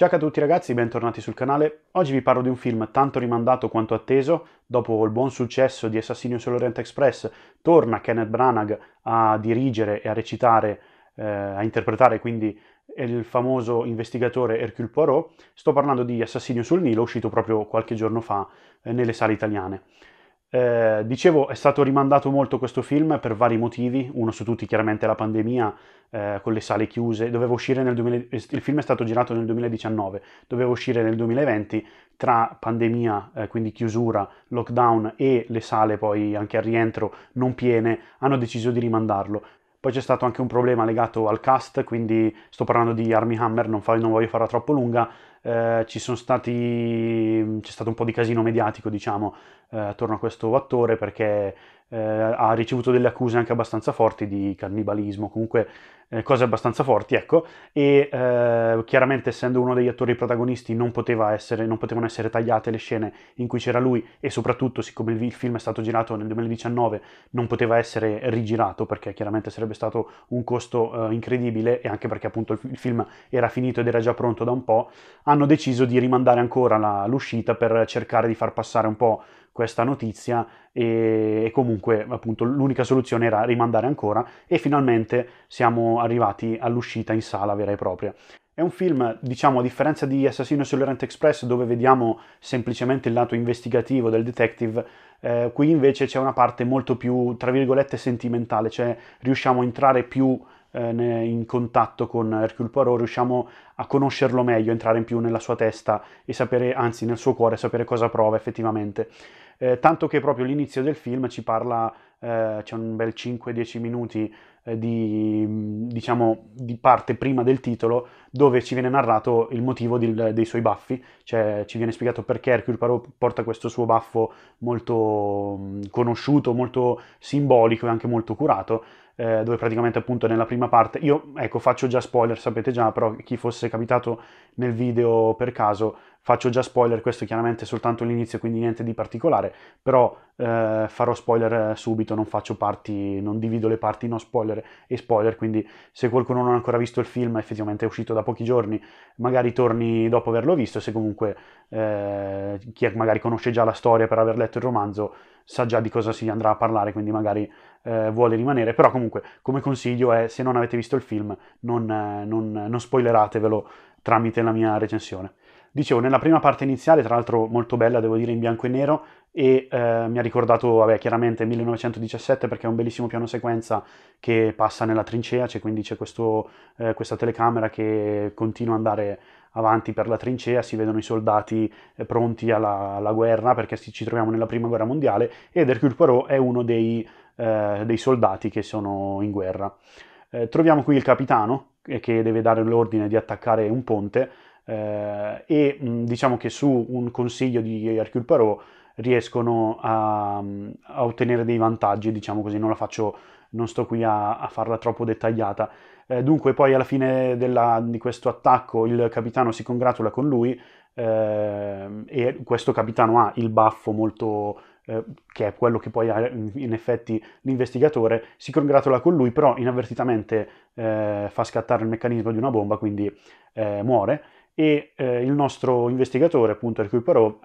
Ciao a tutti ragazzi, bentornati sul canale. Oggi vi parlo di un film tanto rimandato quanto atteso. Dopo il buon successo di Assassino sull'Oriente Express, torna Kenneth Branagh a dirigere e a recitare, eh, a interpretare quindi il famoso investigatore Hercule Poirot. Sto parlando di Assassino sul Nilo, uscito proprio qualche giorno fa eh, nelle sale italiane. Eh, dicevo, è stato rimandato molto questo film per vari motivi, uno su tutti chiaramente la pandemia, eh, con le sale chiuse, doveva uscire nel 2000, il film è stato girato nel 2019, doveva uscire nel 2020, tra pandemia, eh, quindi chiusura, lockdown e le sale poi anche al rientro non piene, hanno deciso di rimandarlo. Poi c'è stato anche un problema legato al cast, quindi sto parlando di Army Hammer, non, fa, non voglio farla troppo lunga. Eh, stati, c'è stato un po' di casino mediatico, diciamo, eh, attorno a questo attore perché eh, ha ricevuto delle accuse anche abbastanza forti di cannibalismo, comunque eh, cose abbastanza forti, ecco, e eh, chiaramente essendo uno degli attori protagonisti non, essere, non, potevano essere tagliate le scene in cui c'era lui e soprattutto siccome il, il film è stato girato nel 2019 non poteva essere rigirato perché chiaramente sarebbe stato un costo eh, incredibile e anche perché appunto il, il, film era finito ed era già pronto da un po', hanno deciso di rimandare ancora la, l'uscita per cercare di far passare un po' questa notizia e, e comunque appunto l'unica soluzione era rimandare ancora e finalmente siamo arrivati all'uscita in sala vera e propria. È un film, diciamo, a differenza di Assassino sull'Orient Express, dove vediamo semplicemente il lato investigativo del detective, eh, qui invece c'è una parte molto più, tra virgolette, sentimentale, cioè riusciamo a entrare più eh, in contatto con Hercule Poirot, riusciamo a conoscerlo meglio, entrare in più nella sua testa e sapere, anzi nel suo cuore, sapere cosa prova effettivamente eh, tanto che proprio l'inizio del film ci parla, eh, c'è un bel 5-10 minuti eh, di, mm, diciamo, di parte prima del titolo, dove ci viene narrato il motivo di, dei suoi baffi, cioè ci viene spiegato perché Hercule Poirot porta questo suo baffo molto mm, conosciuto, molto simbolico e anche molto curato, eh, dove praticamente appunto nella prima parte, io ecco faccio già spoiler, sapete già, però chi fosse capitato nel video per caso faccio già spoiler, questo chiaramente è soltanto l'inizio, quindi niente di particolare, però eh, farò spoiler eh, subito, non faccio parti, non divido le parti no spoiler e spoiler, quindi se qualcuno non ha ancora visto il film, effettivamente è uscito da pochi giorni, magari torni dopo averlo visto, se comunque eh, chi magari conosce già la storia per aver letto il romanzo sa già di cosa si andrà a parlare, quindi magari eh, vuole rimanere, però comunque come consiglio è se non avete visto il film non, eh, non, non spoileratevelo tramite la mia recensione. Dicevo, nella prima parte iniziale, tra l'altro molto bella, devo dire, in bianco e nero, e eh, mi ha ricordato, vabbè, chiaramente 1917 perché è un bellissimo piano sequenza che passa nella trincea, cioè, quindi c'è questo, eh, questa telecamera che continua ad andare avanti per la trincea, si vedono i soldati eh, pronti alla, alla guerra perché ci troviamo nella prima guerra mondiale ed Hercule Poirot è uno dei eh, dei soldati che sono in guerra. Eh, troviamo qui il capitano eh, che deve dare l'ordine di attaccare un ponte eh, e mm, diciamo che su un consiglio di Hercule Parot riescono a, mm, a, ottenere dei vantaggi, diciamo così, non la faccio, non sto qui a, a farla troppo dettagliata. Eh, dunque poi alla fine della, di questo attacco il capitano si congratula con lui eh, e questo capitano ha il baffo molto eh, che è quello che poi ha in effetti l'investigatore, si congratula con lui, però inavvertitamente eh, fa scattare il meccanismo di una bomba, quindi eh, muore. E eh, il nostro investigatore, appunto, il cui però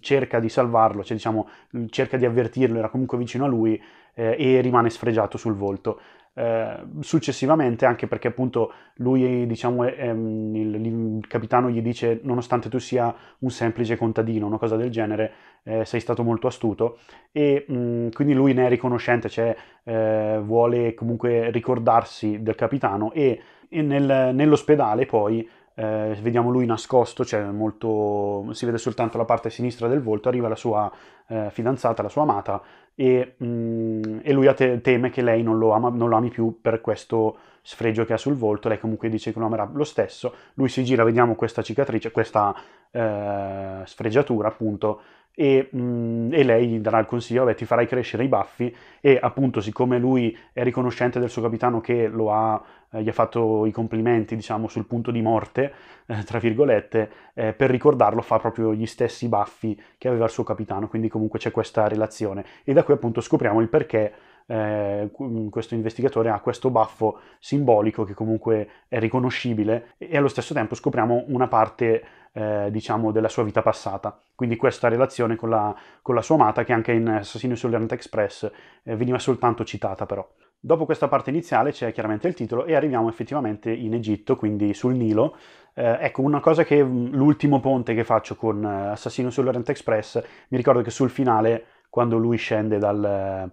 cerca di salvarlo, cioè diciamo cerca di avvertirlo, era comunque vicino a lui eh, e rimane sfregiato sul volto eh, successivamente, anche perché appunto lui, diciamo, ehm, il, il, capitano gli dice nonostante tu sia un semplice contadino, una cosa del genere, eh, sei stato molto astuto e mh, mm, quindi lui ne è riconoscente, cioè eh, vuole comunque ricordarsi del capitano e, e nel, nell'ospedale poi eh, vediamo lui nascosto, cioè molto, si vede soltanto la parte sinistra del volto, arriva la sua eh, fidanzata, la sua amata, e, mm, e lui te- teme che lei non lo, ama, non lo, ami più per questo sfregio che ha sul volto, lei comunque dice che un uomo era lo stesso, lui si gira, vediamo questa cicatrice, questa eh, sfregiatura appunto, e, mh, mm, e, lei gli darà il consiglio, vabbè ti farai crescere i baffi e appunto siccome lui è riconoscente del suo capitano che ha, eh, gli ha fatto i complimenti diciamo sul punto di morte, eh, tra virgolette, eh, per ricordarlo fa proprio gli stessi baffi che aveva il suo capitano, quindi comunque c'è questa relazione e da qui appunto scopriamo il perché eh, questo investigatore ha questo baffo simbolico che comunque è riconoscibile e allo stesso tempo scopriamo una parte eh, diciamo della sua vita passata. Quindi questa relazione con la, con la sua amata che anche in Assassino sull'Orient Express eh, veniva soltanto citata però. Dopo questa parte iniziale c'è chiaramente il titolo e arriviamo effettivamente in Egitto, quindi sul Nilo. Eh, ecco, una cosa che mm, l'ultimo ponte che faccio con eh, Assassino sull'Orient Express, mi ricordo che sul finale, quando lui scende dal,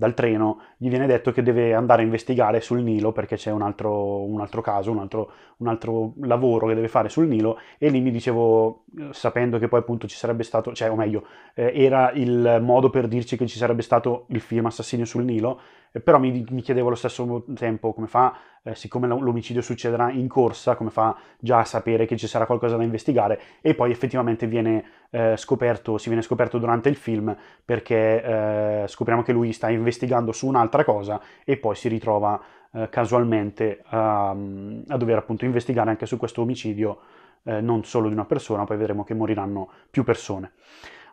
dal treno, gli viene detto che deve andare a investigare sul Nilo perché c'è un altro, un altro caso, un altro, un altro, lavoro che deve fare sul Nilo e lì mi dicevo, eh, sapendo che poi appunto ci sarebbe stato, cioè o meglio, eh, era il modo per dirci che ci sarebbe stato il film Assassino sul Nilo, però mi, mi, chiedevo allo stesso tempo come fa, eh, siccome l'omicidio succederà in corsa, come fa già a sapere che ci sarà qualcosa da investigare e poi effettivamente viene, eh, scoperto, si viene scoperto durante il film perché eh, scopriamo che lui sta investigando su un'altra cosa e poi si ritrova eh, casualmente a, a dover appunto investigare anche su questo omicidio eh, non solo di una persona, poi vedremo che moriranno più persone.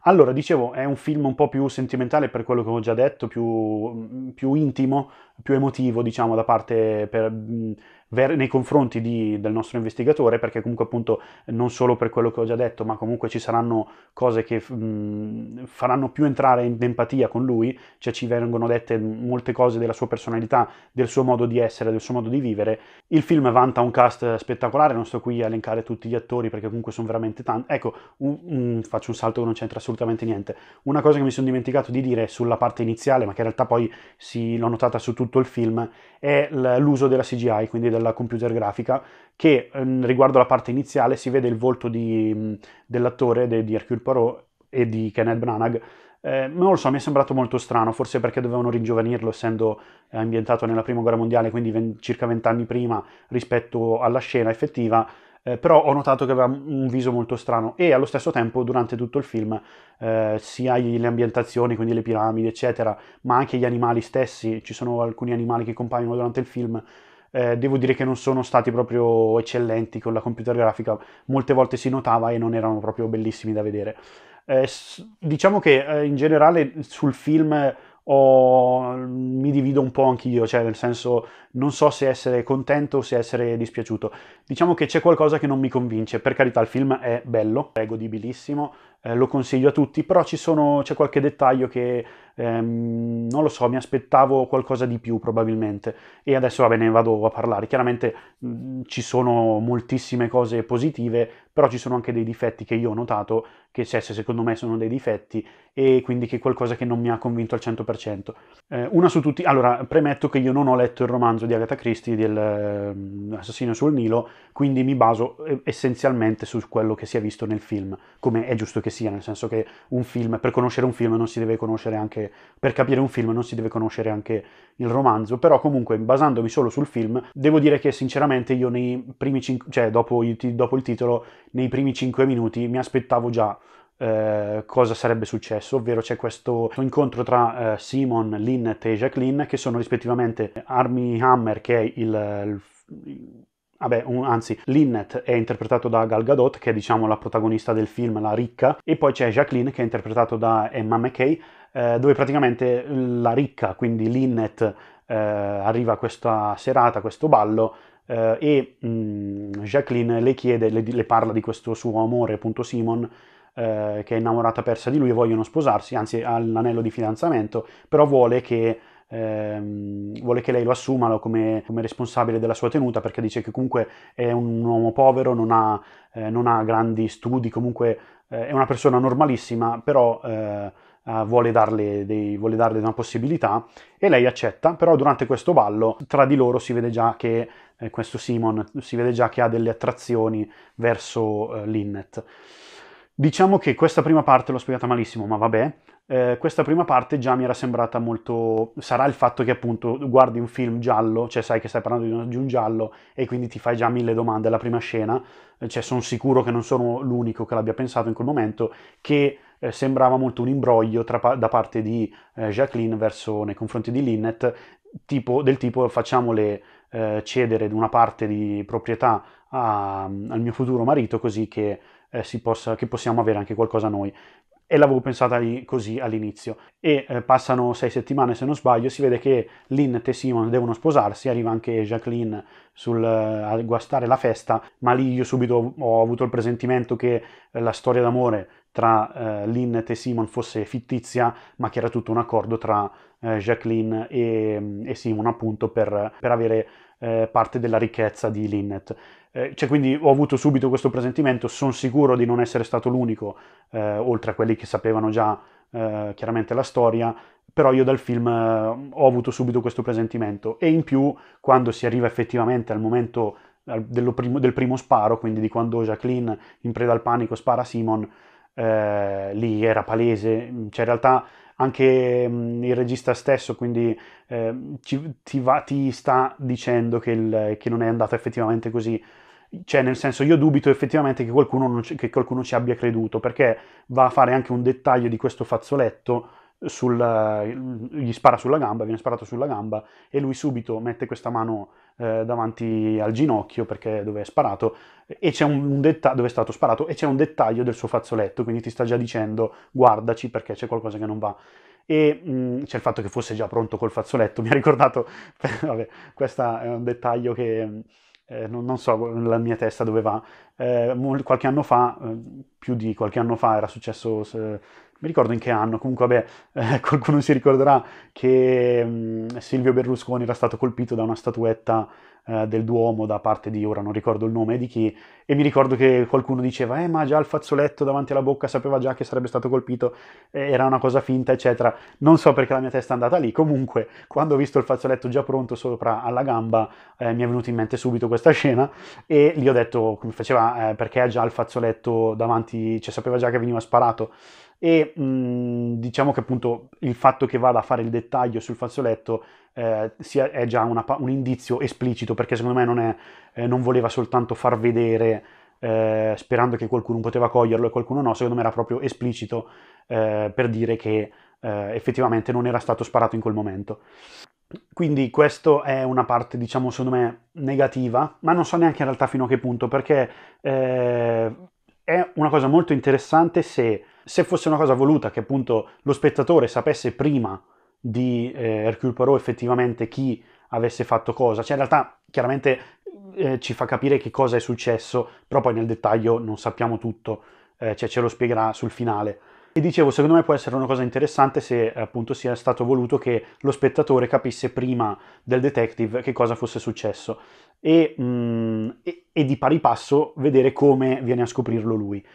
Allora, dicevo, è un film un po' più sentimentale per quello che ho già detto, più, mm, più intimo, più emotivo, diciamo, da parte per, mm, nei confronti di, del nostro investigatore, perché comunque appunto non solo per quello che ho già detto, ma comunque ci saranno cose che mh, faranno più entrare in empatia con lui, cioè ci vengono dette molte cose della sua personalità, del suo modo di essere, del suo modo di vivere. Il film vanta un cast spettacolare, non sto qui a elencare tutti gli attori perché comunque sono veramente tanti. Ecco, un, un, faccio un salto che non c'entra assolutamente niente. Una cosa che mi sono dimenticato di dire sulla parte iniziale, ma che in realtà poi si, l'ho notata su tutto il film, è l'uso della CGI, quindi della computer grafica, che ehm, riguardo alla parte iniziale si vede il volto di, mm, dell'attore di Hercule Poirot e di Kenneth Branagh. Eh, non lo so, mi è sembrato molto strano, forse perché dovevano ringiovanirlo essendo ambientato nella prima guerra mondiale, quindi ven- circa vent'anni prima rispetto alla scena effettiva eh, però ho notato che aveva un viso molto strano e allo stesso tempo durante tutto il film eh, sia le ambientazioni, quindi le piramidi eccetera, ma anche gli animali stessi, ci sono alcuni animali che compaiono durante il film, eh, devo dire che non sono stati proprio eccellenti con la computer grafica, molte volte si notava e non erano proprio bellissimi da vedere. Eh, diciamo che eh, in generale sul film o mi divido un po' anch'io, cioè nel senso non so se essere contento o se essere dispiaciuto. Diciamo che c'è qualcosa che non mi convince, per carità il film è bello, è godibilissimo, eh, lo consiglio a tutti, però sono, c'è qualche dettaglio che ehm, non lo so, mi aspettavo qualcosa di più probabilmente e adesso va bene, vado a parlare. Chiaramente mh, mm, ci sono moltissime cose positive, però ci sono anche dei difetti che io ho notato, che cesse secondo me sono dei difetti e quindi che è qualcosa che non mi ha convinto al 100%. Eh, una su tutti, allora premetto che io non ho letto il romanzo di Agatha Christie dell'assassino mm, eh, sul Nilo, quindi mi baso eh, essenzialmente su quello che si è visto nel film, come è giusto che che sia, nel senso che un film, per conoscere un film non si deve conoscere anche, per capire un film non si deve conoscere anche il romanzo, però comunque basandomi solo sul film, devo dire che sinceramente io nei primi 5, cioè dopo, dopo il titolo, nei primi 5 minuti mi aspettavo già eh, cosa sarebbe successo, ovvero c'è questo incontro tra eh, Simon, Lynn e Jacqueline, che sono rispettivamente Army Hammer, che è il, il Vabbè, un, anzi, Linnet è interpretato da Gal Gadot, che è diciamo la protagonista del film, la ricca, e poi c'è Jacqueline, che è interpretato da Emma McKay, eh, dove praticamente la ricca, quindi Linnet, eh, arriva a questa serata, a questo ballo, eh, e mh, mm, Jacqueline le chiede, le, le, parla di questo suo amore, appunto Simon, eh, che è innamorata persa di lui e vogliono sposarsi, anzi ha l'anello di fidanzamento, però vuole che ehm, vuole che lei lo assuma come, come, responsabile della sua tenuta perché dice che comunque è un uomo povero, non ha, eh, non ha grandi studi, comunque eh, è una persona normalissima, però eh, vuole, darle dei, vuole darle una possibilità e lei accetta, però durante questo ballo tra di loro si vede già che eh, questo Simon si vede già che ha delle attrazioni verso eh, Linnet. Diciamo che questa prima parte l'ho spiegata malissimo, ma vabbè, eh, questa prima parte già mi era sembrata molto... sarà il fatto che appunto guardi un film giallo, cioè sai che stai parlando di un giallo e quindi ti fai già mille domande alla prima scena, eh, cioè sono sicuro che non sono l'unico che l'abbia pensato in quel momento, che eh, sembrava molto un imbroglio tra, da parte di eh, Jacqueline verso, nei confronti di Linnet, tipo, del tipo facciamole eh, cedere una parte di proprietà a, al mio futuro marito così che eh, possa, che possiamo avere anche qualcosa noi. E l'avevo pensata così all'inizio. E eh, passano sei settimane, se non sbaglio, si vede che Lynn e Simon devono sposarsi, arriva anche Jacqueline sul, eh, a guastare la festa, ma lì io subito ho avuto il presentimento che la storia d'amore tra eh, Lynn e Simon fosse fittizia, ma che era tutto un accordo tra eh, Jacqueline e, e, Simon, appunto, per, per avere eh, parte della ricchezza di Lynette. Eh, cioè, quindi ho avuto subito questo presentimento, sono sicuro di non essere stato l'unico, eh, oltre a quelli che sapevano già eh, chiaramente la storia, però io dal film eh, ho avuto subito questo presentimento e in più quando si arriva effettivamente al momento primo, del primo sparo, quindi di quando Jacqueline in preda al panico spara Simon, eh, lì era palese, cioè in realtà anche mh, mm, il regista stesso quindi eh, ci, ti, va, ti, sta dicendo che, il, che non è andata effettivamente così cioè nel senso io dubito effettivamente che qualcuno, c- che qualcuno, ci abbia creduto perché va a fare anche un dettaglio di questo fazzoletto sul, gli spara sulla gamba, viene sparato sulla gamba e lui subito mette questa mano eh, davanti al ginocchio perché dove è sparato e c'è un, un detta- dove è stato sparato e c'è un dettaglio del suo fazzoletto, quindi ti sta già dicendo guardaci perché c'è qualcosa che non va e mh, mm, c'è il fatto che fosse già pronto col fazzoletto, mi ha ricordato, vabbè, questo è un dettaglio che mm, eh, non, non, so la mia testa dove va, eh, qualche anno fa, eh, più di qualche anno fa era successo mi ricordo in che anno, comunque vabbè, eh, qualcuno si ricorderà che mh, mm, Silvio Berlusconi era stato colpito da una statuetta eh, del Duomo da parte di, ora non ricordo il nome di chi, e mi ricordo che qualcuno diceva, eh ma già il fazzoletto davanti alla bocca sapeva già che sarebbe stato colpito, eh, era una cosa finta, eccetera. Non so perché la mia testa è andata lì, comunque quando ho visto il fazzoletto già pronto sopra alla gamba eh, mi è venuta in mente subito questa scena e gli ho detto, come faceva, eh, perché ha già il fazzoletto davanti, cioè sapeva già che veniva sparato e mh, mhmm, diciamo che appunto il fatto che vada a fare il dettaglio sul fazzoletto eh, sia, è già una, un indizio esplicito perché secondo me non, è, eh, non voleva soltanto far vedere eh, sperando che qualcuno poteva coglierlo e qualcuno no, secondo me era proprio esplicito eh, per dire che eh, effettivamente non era stato sparato in quel momento. Quindi questa è una parte, diciamo, secondo me negativa, ma non so neanche in realtà fino a che punto, perché eh, è una cosa molto interessante se, se, fosse una cosa voluta, che appunto lo spettatore sapesse prima di eh, Hercule Poirot effettivamente chi avesse fatto cosa. Cioè, in realtà, chiaramente eh, ci fa capire che cosa è successo, però poi nel dettaglio non sappiamo tutto, eh, cioè ce lo spiegherà sul finale. E dicevo, secondo me può essere una cosa interessante se appunto sia stato voluto che lo spettatore capisse prima del detective che cosa fosse successo e, mh, mm, e, e di pari passo vedere come viene a scoprirlo lui.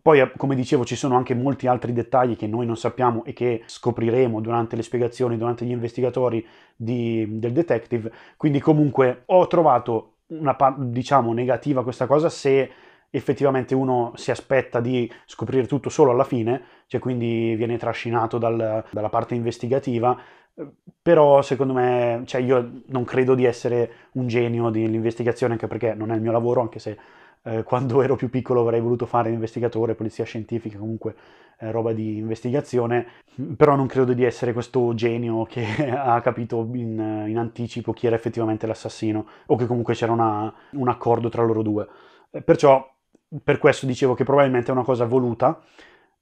Poi, come dicevo, ci sono anche molti altri dettagli che noi non sappiamo e che scopriremo durante le spiegazioni, durante gli investigatori di, del detective. Quindi, comunque, ho trovato una parte, diciamo, negativa questa cosa se effettivamente uno si aspetta di scoprire tutto solo alla fine, cioè quindi viene trascinato dal, dalla parte investigativa, però secondo me, cioè io non credo di essere un genio dell'investigazione, anche perché non è il mio lavoro, anche se eh, quando ero più piccolo avrei voluto fare investigatore, polizia scientifica, comunque eh, roba di investigazione, però non credo di essere questo genio che ha capito in, in anticipo chi era effettivamente l'assassino o che comunque c'era una, un accordo tra loro due. Perciò per questo dicevo che probabilmente è una cosa voluta,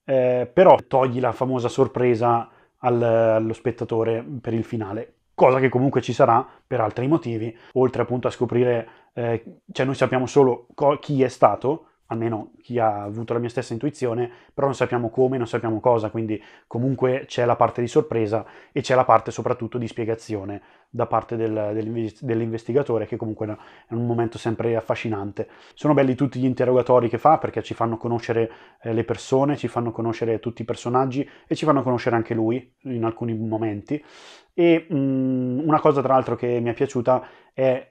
eh, però togli la famosa sorpresa al, allo spettatore per il finale, cosa che comunque ci sarà per altri motivi, oltre appunto a scoprire, eh, cioè noi sappiamo solo co- chi è stato, almeno chi ha avuto la mia stessa intuizione, però non sappiamo come, non sappiamo cosa, quindi comunque c'è la parte di sorpresa e c'è la parte soprattutto di spiegazione da parte del, dell'investigatore, che comunque è un momento sempre affascinante. Sono belli tutti gli interrogatori che fa perché ci fanno conoscere eh, le persone, ci fanno conoscere tutti i personaggi e ci fanno conoscere anche lui in alcuni momenti. E mh, mm, una cosa tra l'altro che mi è piaciuta è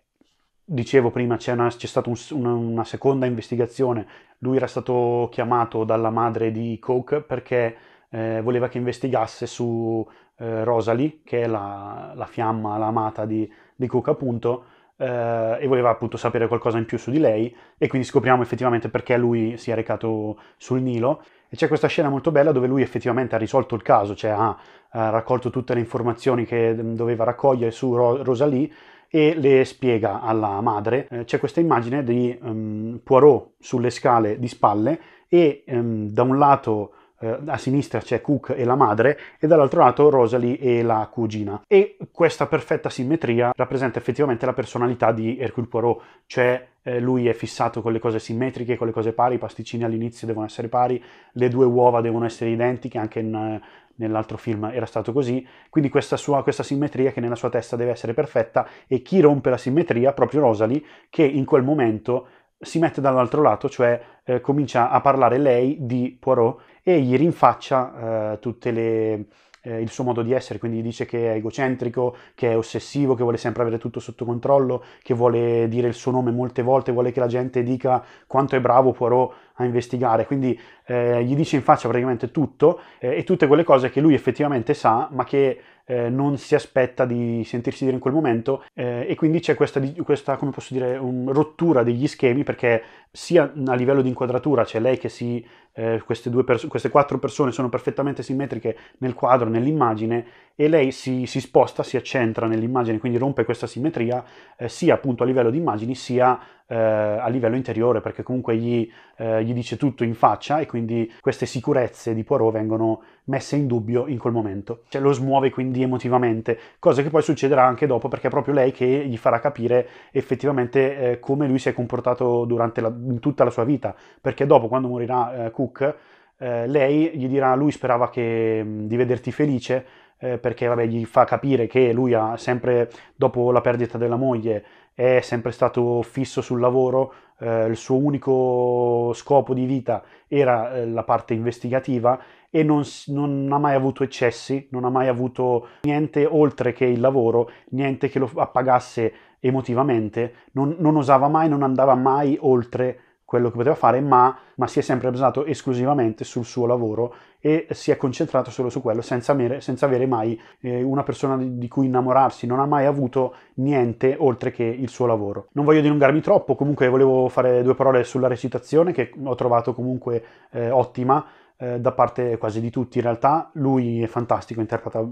dicevo prima c'è, una, c'è stata un, una, una, seconda investigazione, lui era stato chiamato dalla madre di Coke perché eh, voleva che investigasse su eh, Rosalie, che è la, la fiamma, l'amata di, di Coke appunto, eh, e voleva appunto sapere qualcosa in più su di lei e quindi scopriamo effettivamente perché lui si è recato sul Nilo e c'è questa scena molto bella dove lui effettivamente ha risolto il caso, cioè ha, ha raccolto tutte le informazioni che doveva raccogliere su Ro- Rosalie e le spiega alla madre. Eh, c'è questa immagine di um, Poirot sulle scale di spalle e um, da un lato eh, a sinistra c'è Cook e la madre e dall'altro lato Rosalie e la cugina. E questa perfetta simmetria rappresenta effettivamente la personalità di Hercule Poirot, cioè eh, lui è fissato con le cose simmetriche, con le cose pari, i pasticcini all'inizio devono essere pari, le due uova devono essere identiche anche in eh, nell'altro film era stato così, quindi questa, sua, questa simmetria che nella sua testa deve essere perfetta e chi rompe la simmetria, proprio Rosalie, che in quel momento si mette dall'altro lato, cioè eh, comincia a parlare lei di Poirot e gli rinfaccia eh, tutte le, eh, il suo modo di essere, quindi dice che è egocentrico, che è ossessivo, che vuole sempre avere tutto sotto controllo, che vuole dire il suo nome molte volte, vuole che la gente dica quanto è bravo Poirot a investigare, quindi eh, gli dice in faccia praticamente tutto eh, e tutte quelle cose che lui effettivamente sa, ma che eh, non si aspetta di sentirsi dire in quel momento eh, e quindi c'è questa, questa come posso dire, rottura degli schemi perché sia a livello di inquadratura c'è lei che si eh, queste, queste quattro persone sono perfettamente simmetriche nel quadro, nell'immagine e lei si, si sposta, si accentra nell'immagine, quindi rompe questa simmetria eh, sia appunto a livello di immagini sia eh, a livello interiore, perché comunque gli, eh, gli, dice tutto in faccia e quindi queste sicurezze di Poirot vengono messe in dubbio in quel momento. Cioè lo smuove quindi emotivamente, cosa che poi succederà anche dopo perché è proprio lei che gli farà capire effettivamente eh, come lui si è comportato durante la, tutta la sua vita, perché dopo quando morirà eh, Cook... Eh, lei gli dirà, lui sperava che, di vederti felice, eh, perché vabbè, gli fa capire che lui ha sempre, dopo la perdita della moglie, è sempre stato fisso sul lavoro, eh, il suo unico scopo di vita era eh, la parte investigativa e non, non, ha mai avuto eccessi, non ha mai avuto niente oltre che il lavoro, niente che lo appagasse emotivamente, non, non osava mai, non andava mai oltre quello che poteva fare, ma, ma, si è sempre basato esclusivamente sul suo lavoro e si è concentrato solo su quello, senza avere, senza avere mai eh, una persona di cui innamorarsi, non ha mai avuto niente oltre che il suo lavoro. Non voglio dilungarmi troppo, comunque volevo fare due parole sulla recitazione che ho trovato comunque eh, ottima eh, da parte quasi di tutti in realtà. Lui è fantastico, interpreta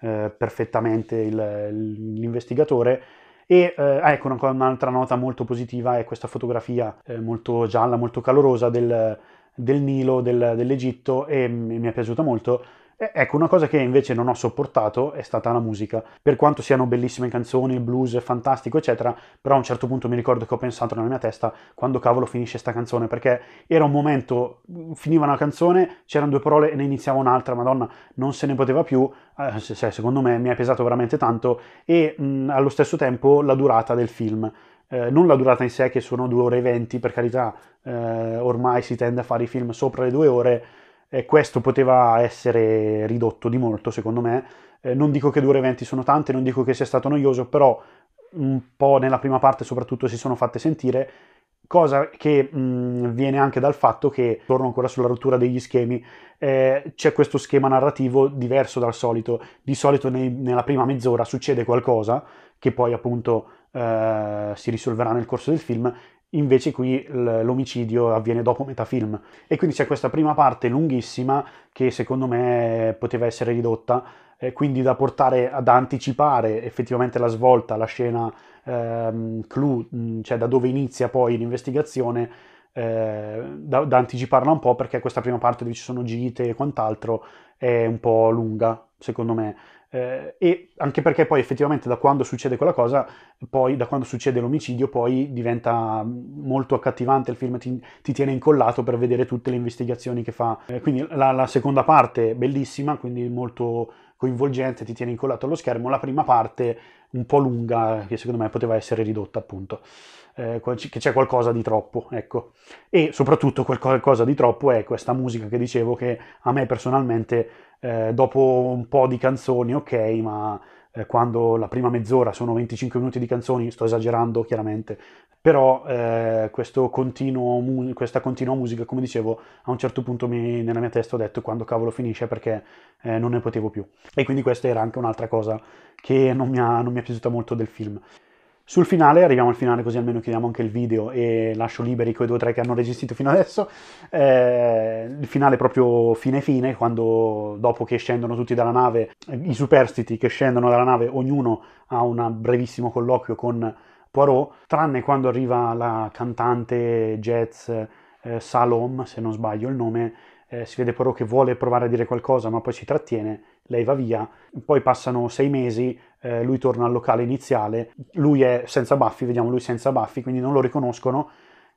eh, perfettamente il, l'investigatore e eh, ah, ecco ancora un'altra nota molto positiva è questa fotografia eh, molto gialla, molto calorosa del, del Nilo, del, dell'Egitto e mm, mi è piaciuta molto eh, ecco, una cosa che invece non ho sopportato è stata la musica. Per quanto siano bellissime canzoni, il blues, è fantastico, eccetera, però a un certo punto mi ricordo che ho pensato nella mia testa quando cavolo finisce sta canzone, perché era un momento, finiva una canzone, c'erano due parole e ne iniziava un'altra, madonna, non se ne poteva più, eh, se, se, secondo me mi ha pesato veramente tanto, e mh, allo stesso tempo la durata del film. Eh, non la durata in sé che sono due ore e venti, per carità, eh, ormai si tende a fare i film sopra le due ore, eh, questo poteva essere ridotto di molto secondo me. Eh, non dico che due ore e sono tante, non dico che sia stato noioso, però un po' nella prima parte soprattutto si sono fatte sentire, cosa che mh, mm, viene anche dal fatto che, torno ancora sulla rottura degli schemi, eh, c'è questo schema narrativo diverso dal solito. Di solito nei, nella prima mezz'ora succede qualcosa che poi appunto eh, si risolverà nel corso del film Invece qui l'omicidio avviene dopo metà film e quindi c'è questa prima parte lunghissima che secondo me poteva essere ridotta, eh, quindi da portare ad anticipare effettivamente la svolta, la scena ehm, clou, mm, cioè da dove inizia poi l'investigazione, eh, da, da, anticiparla un po' perché questa prima parte dove ci sono gite e quant'altro è un po' lunga, secondo me. Eh, e anche perché poi effettivamente da quando succede quella cosa, poi da quando succede l'omicidio, poi diventa mm, molto accattivante il film, ti, ti tiene incollato per vedere tutte le investigazioni che fa. Eh, quindi la, la seconda parte è bellissima, quindi molto coinvolgente, ti tiene incollato allo schermo, la prima parte un po' lunga, eh, che secondo me poteva essere ridotta appunto, eh, che c'è qualcosa di troppo, ecco. E soprattutto qualcosa di troppo è questa musica che dicevo che a me personalmente eh, dopo un po' di canzoni, ok, ma eh, quando la prima mezz'ora sono 25 minuti di canzoni, sto esagerando chiaramente, però eh, continuo, questa continua musica, come dicevo, a un certo punto mi, nella mia testa ho detto quando cavolo finisce perché eh, non ne potevo più. E quindi questa era anche un'altra cosa che non mi, ha, non mi è piaciuta molto del film. Sul finale, arriviamo al finale così almeno chiudiamo anche il video e lascio liberi quei due o tre che hanno resistito fino adesso, eh, il finale proprio fine fine, quando dopo che scendono tutti dalla nave, i superstiti che scendono dalla nave, ognuno ha un brevissimo colloquio con Poirot, tranne quando arriva la cantante jazz eh, Salom, se non sbaglio il nome, eh, si vede Poirot che vuole provare a dire qualcosa ma poi si trattiene, lei va via, poi passano sei mesi, eh, lui torna al locale iniziale, lui è senza baffi, vediamo lui senza baffi, quindi non lo riconoscono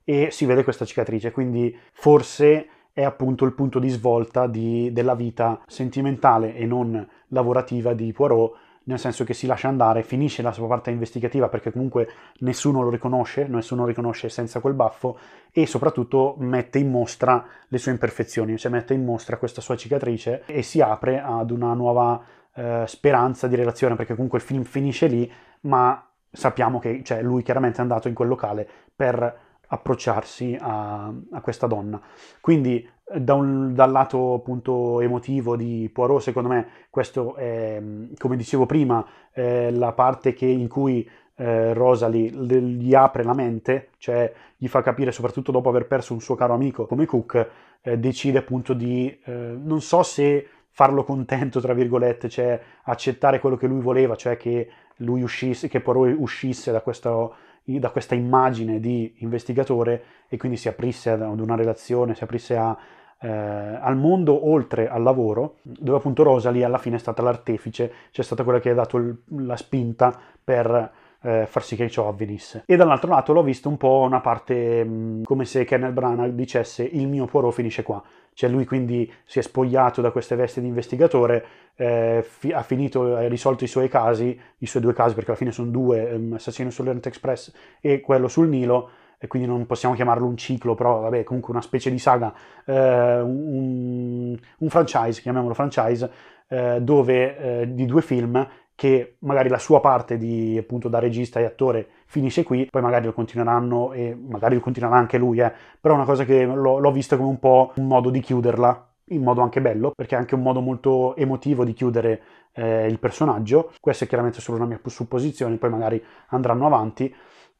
e si vede questa cicatrice, quindi forse è appunto il punto di svolta di, della vita sentimentale e non lavorativa di Poirot, nel senso che si lascia andare, finisce la sua parte investigativa perché comunque nessuno lo riconosce, nessuno lo riconosce senza quel baffo e soprattutto mette in mostra le sue imperfezioni, cioè mette in mostra questa sua cicatrice e si apre ad una nuova eh, speranza di relazione, perché comunque il film finisce lì, ma sappiamo che cioè, lui chiaramente è andato in quel locale per approcciarsi a, a questa donna. Quindi eh, da un, dal lato appunto emotivo di Poirot, secondo me, questo è, mm, come dicevo prima, la parte che, in cui eh, Rosalie gli apre la mente, cioè gli fa capire, soprattutto dopo aver perso un suo caro amico come Cook, eh, decide appunto di, eh, non so se farlo contento, tra virgolette, cioè accettare quello che lui voleva, cioè che lui uscisse, che Poirot uscisse da, questo, da questa immagine di investigatore e quindi si aprisse ad una relazione, si aprisse a, eh, al mondo oltre al lavoro, dove appunto Rosalie alla fine è stata l'artefice, cioè è stata quella che ha dato il, la spinta per eh, far sì che ciò avvenisse. E dall'altro lato l'ho visto un po' una parte mh, mm, come se Kenneth Branagh dicesse il mio poro finisce qua. Cioè lui quindi si è spogliato da queste vesti di investigatore, eh, fi- ha finito, ha risolto i suoi casi, i suoi due casi perché alla fine sono due, ehm, Assassino sull'Orient Express e quello sul Nilo, e quindi non possiamo chiamarlo un ciclo, però vabbè comunque una specie di saga, eh, un, un franchise, chiamiamolo franchise, eh, dove, eh, di due film che magari la sua parte di, appunto, da regista e attore finisce qui, poi magari lo continueranno e magari lo continuerà anche lui, eh. però è una cosa che l'ho, l'ho vista come un po' un modo di chiuderla, in modo anche bello, perché è anche un modo molto emotivo di chiudere eh, il personaggio. Questa è chiaramente solo una mia supposizione, poi magari andranno avanti.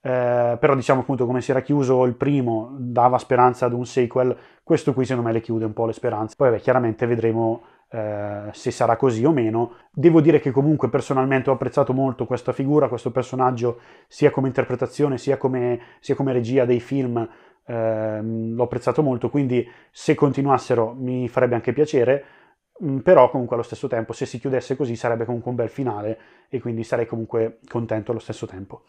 Eh, però diciamo appunto come si era chiuso il primo dava speranza ad un sequel, questo qui secondo me le chiude un po' le speranze. Poi beh, chiaramente vedremo eh, se sarà così o meno. Devo dire che comunque personalmente ho apprezzato molto questa figura, questo personaggio, sia come interpretazione sia come, sia come regia dei film, eh, l'ho apprezzato molto, quindi se continuassero mi farebbe anche piacere, mm, però comunque allo stesso tempo se si chiudesse così sarebbe comunque un bel finale e quindi sarei comunque contento allo stesso tempo.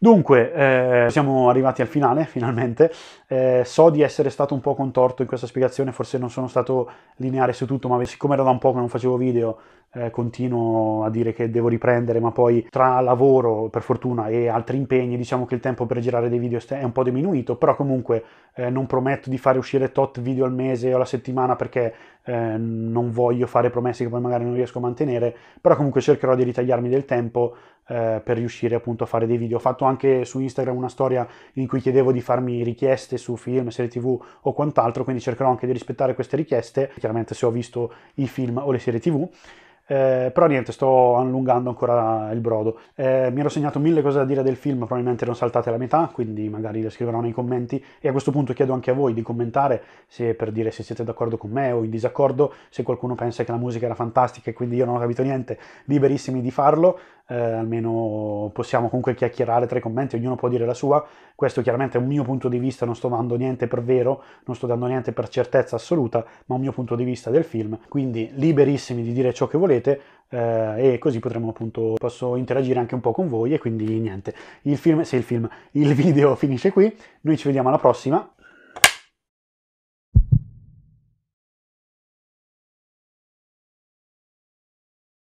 Dunque, eh, siamo arrivati al finale, finalmente. Eh, so di essere stato un po' contorto in questa spiegazione, forse non sono stato lineare su tutto, ma siccome era da un po' che non facevo video, eh, continuo a dire che devo riprendere, ma poi tra lavoro, per fortuna, e altri impegni, diciamo che il tempo per girare dei video è un po' diminuito, però comunque eh, non prometto di fare uscire tot video al mese o alla settimana perché eh, non voglio fare promesse che poi magari non riesco a mantenere, però comunque cercherò di ritagliarmi del tempo eh, per riuscire appunto a fare dei video. Ho fatto anche su Instagram una storia in cui chiedevo di farmi richieste su film, serie tv o quant'altro, quindi cercherò anche di rispettare queste richieste, chiaramente se ho visto i film o le serie tv. Eh, però niente, sto allungando ancora il brodo. Eh, mi ero segnato mille cose da dire del film, probabilmente non saltate la metà, quindi magari le scriverò nei commenti. E a questo punto chiedo anche a voi di commentare se, per dire se siete d'accordo con me o in disaccordo, se qualcuno pensa che la musica era fantastica e quindi io non ho capito niente, liberissimi di farlo. Eh, almeno possiamo comunque chiacchierare tra i commenti, ognuno può dire la sua. Questo chiaramente è un mio punto di vista, non sto dando niente per vero, non sto dando niente per certezza assoluta, ma un mio punto di vista del film. Quindi liberissimi di dire ciò che volete volete eh, e così potremo appunto, posso interagire anche un po' con voi e quindi niente, il film, se il film, il video finisce qui, noi ci vediamo alla prossima